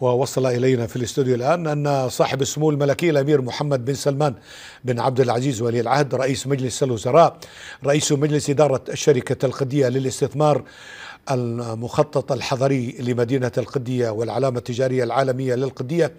ووصل إلينا في الاستوديو الآن أن صاحب السمو الملكي الأمير محمد بن سلمان بن عبد العزيز ولي العهد رئيس مجلس الوزراء رئيس مجلس إدارة الشركة القدية للاستثمار المخطط الحضري لمدينة القدية والعلامة التجارية العالمية للقدية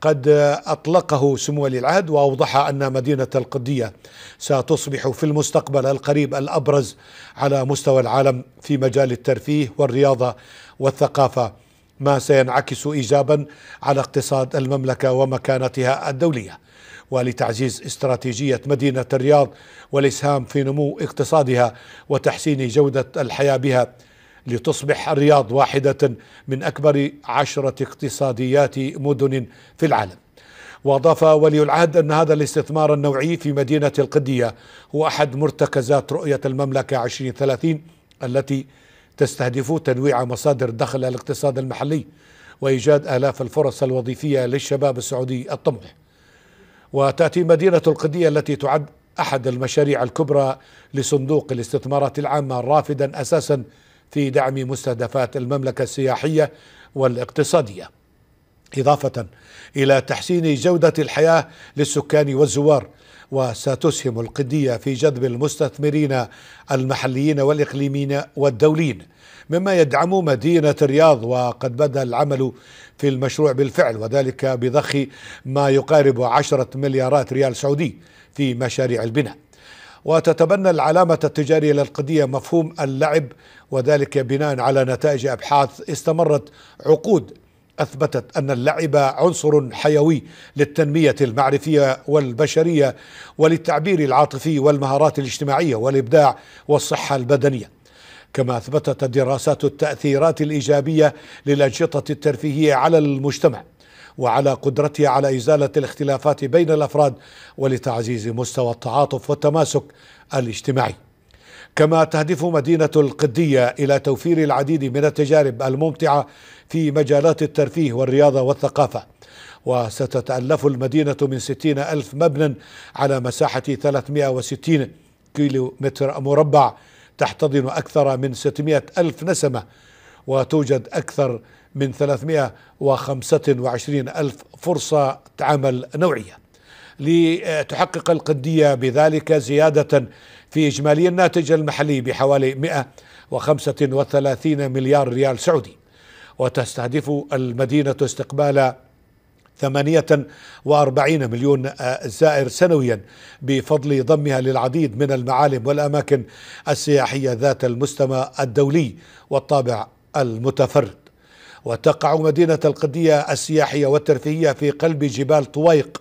قد أطلقه سمو ولي العهد وأوضح أن مدينة القدية ستصبح في المستقبل القريب الأبرز على مستوى العالم في مجال الترفيه والرياضة والثقافة ما سينعكس ايجابا على اقتصاد المملكه ومكانتها الدوليه ولتعزيز استراتيجيه مدينه الرياض والاسهام في نمو اقتصادها وتحسين جوده الحياه بها لتصبح الرياض واحده من اكبر عشره اقتصاديات مدن في العالم واضاف ولي العهد ان هذا الاستثمار النوعي في مدينه القديه هو احد مرتكزات رؤيه المملكه 2030 التي تستهدف تنويع مصادر دخل الاقتصاد المحلي وإيجاد آلاف الفرص الوظيفية للشباب السعودي الطموح وتأتي مدينة القدية التي تعد أحد المشاريع الكبرى لصندوق الاستثمارات العامة رافدا أساسا في دعم مستهدفات المملكة السياحية والاقتصادية إضافة إلى تحسين جودة الحياة للسكان والزوار وستسهم القدية في جذب المستثمرين المحليين والإقليميين والدوليين مما يدعم مدينة الرياض وقد بدأ العمل في المشروع بالفعل وذلك بضخ ما يقارب عشرة مليارات ريال سعودي في مشاريع البناء وتتبنى العلامة التجارية للقدية مفهوم اللعب وذلك بناء على نتائج أبحاث استمرت عقود أثبتت أن اللعب عنصر حيوي للتنمية المعرفية والبشرية وللتعبير العاطفي والمهارات الاجتماعية والإبداع والصحة البدنية كما أثبتت دراسات التأثيرات الإيجابية للأنشطة الترفيهية على المجتمع وعلى قدرتها على إزالة الاختلافات بين الأفراد ولتعزيز مستوى التعاطف والتماسك الاجتماعي كما تهدف مدينة القدية إلى توفير العديد من التجارب الممتعة في مجالات الترفيه والرياضة والثقافة وستتألف المدينة من 60 ألف مبنى على مساحة 360 كيلو متر مربع تحتضن أكثر من 600 ألف نسمة وتوجد أكثر من 325 ألف فرصة عمل نوعية لتحقق القدية بذلك زيادة في إجمالي الناتج المحلي بحوالي 135 مليار ريال سعودي وتستهدف المدينة استقبال 48 مليون زائر سنويا بفضل ضمها للعديد من المعالم والأماكن السياحية ذات المستوى الدولي والطابع المتفرد وتقع مدينة القدية السياحية والترفيهية في قلب جبال طويق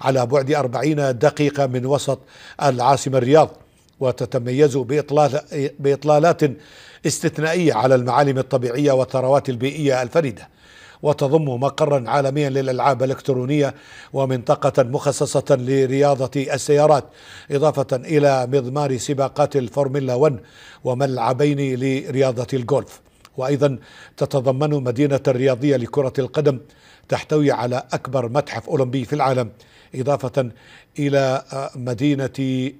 على بعد أربعين دقيقة من وسط العاصمة الرياض وتتميز بإطلال بإطلالات استثنائية على المعالم الطبيعية والثروات البيئية الفريدة وتضم مقرا عالميا للألعاب الإلكترونية ومنطقة مخصصة لرياضة السيارات إضافة إلى مضمار سباقات الفورميلا 1 وملعبين لرياضة الجولف وأيضا تتضمن مدينة الرياضية لكرة القدم تحتوي على أكبر متحف أولمبي في العالم إضافة إلى آه، مدينة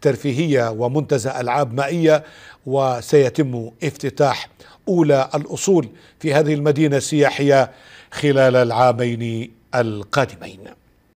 ترفيهية ومنتزه ألعاب مائية وسيتم افتتاح أولى الأصول في هذه المدينة السياحية خلال العامين القادمين